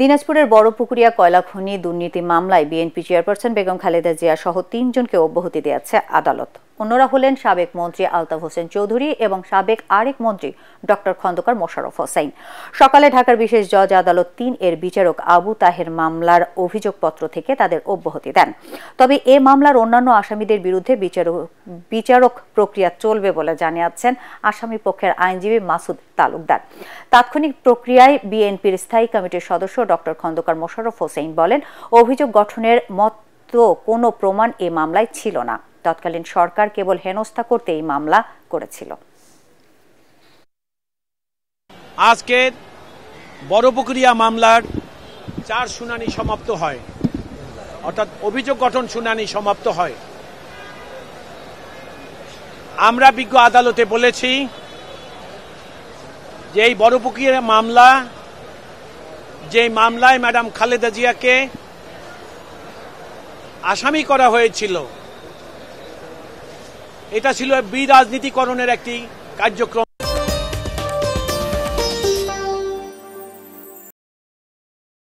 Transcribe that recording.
দিনাজপুরের বড়পুকুরিয়া কয়লা খনি দুর্নীতি মামলায় বিএনপি চেয়ারপারসন বেগম খালেদা জিয়া সহ তিনজনকে অব্যাহতি দিয়েছে আদালত অন্যরা হলেন সাবেক মন্ত্রী আলতাফ হোসেন চৌধুরী এবং সাবেক আরেক মন্ত্রী ডক্টর খন্দকার মোশাররফ হোসেন সকালে ঢাকার বিশেষ জজ আদালত তিন এর বিচারক আবু তাহের মামলার অভিযোগপত্র থেকে তাদের অব্যাহতি দেন তবে এ মামলার অন্যান্য আসামিদের বিরুদ্ধে বিচারক বিচারক প্রক্রিয়া চলবে বলে জানিয়েছেন আসামি পক্ষের আইনজীবী মাসুদ তালুকদার তাৎক্ষণিক প্রক্রিয়ায় বিএনপির স্থায়ী কমিটির সদস্য ডক্টর খন্দকার মোশাররফ হোসেন বলেন অভিযোগ গঠনের মত কোনো প্রমাণ এ মামলায় ছিল না তৎকালীন সরকার কেবল হেনস্থা করতে এই মামলা করেছিল আজকের বড় মামলার চার শুনানি সমাপ্ত হয় অর্থাৎ অভিযোগ গঠন শুনানি সমাপ্ত হয় আমরা বিজ্ঞ আদালতে বলেছি যে এই বড় মামলা যে মামলায় ম্যাডাম খালেদা জিয়াকে আসামি করা হয়েছিল এটা ছিল বিরাজনীতিকরণের একটি কার্যক্রম